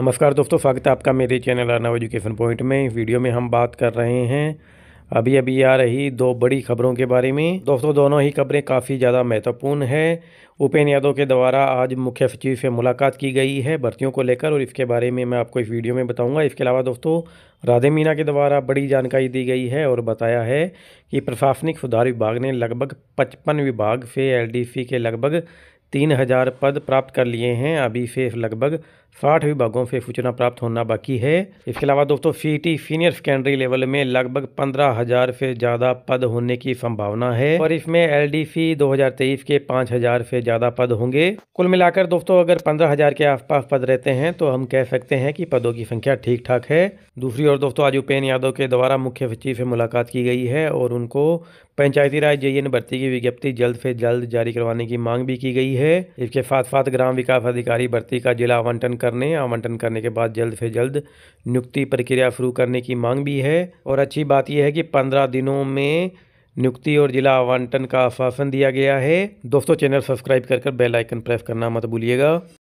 नमस्कार दोस्तों स्वागत है आपका मेरे चैनल अर्नव एजुकेशन पॉइंट में इस वीडियो में हम बात कर रहे हैं अभी अभी आ रही दो बड़ी खबरों के बारे में दोस्तों दोनों ही खबरें काफ़ी ज़्यादा महत्वपूर्ण है उपेन्द्र यादव के द्वारा आज मुख्य सचिव से मुलाकात की गई है भर्तियों को लेकर और इसके बारे में मैं आपको इस वीडियो में बताऊंगा इसके अलावा दोस्तों राधे मीना के द्वारा बड़ी जानकारी दी गई है और बताया है कि प्रशासनिक सुधार विभाग ने लगभग पचपन विभाग से एल के लगभग तीन हजार पद प्राप्त कर लिए हैं अभी से लगभग साठ विभागों से सूचना प्राप्त होना बाकी है इसके अलावा दोस्तों टी सीनियर सेकेंडरी लेवल में लगभग पंद्रह हजार से ज्यादा पद होने की संभावना है और इसमें हजार 2023 के पाँच हजार से ज्यादा पद होंगे कुल मिलाकर दोस्तों अगर पंद्रह हजार के आसपास पद रहते हैं तो हम कह सकते हैं कि पदों की संख्या ठीक ठाक है दूसरी ओर दोस्तों आज उपेन्द्र यादव के द्वारा मुख्य सचिव से मुलाकात की गई है और उनको पंचायती राज जे ने भर्ती की विज्ञप्ति जल्द से जल्द जारी करवाने की मांग भी की गई है इसके साथ साथ ग्राम विकास अधिकारी भर्ती का जिला आवंटन करने आवंटन करने के बाद जल्द से जल्द नियुक्ति प्रक्रिया शुरू करने की मांग भी है और अच्छी बात यह है कि पंद्रह दिनों में नियुक्ति और जिला आवंटन का आश्वासन दिया गया है दोस्तों चैनल सब्सक्राइब कर कर बेल आइकन प्रेस करना मत भूलिएगा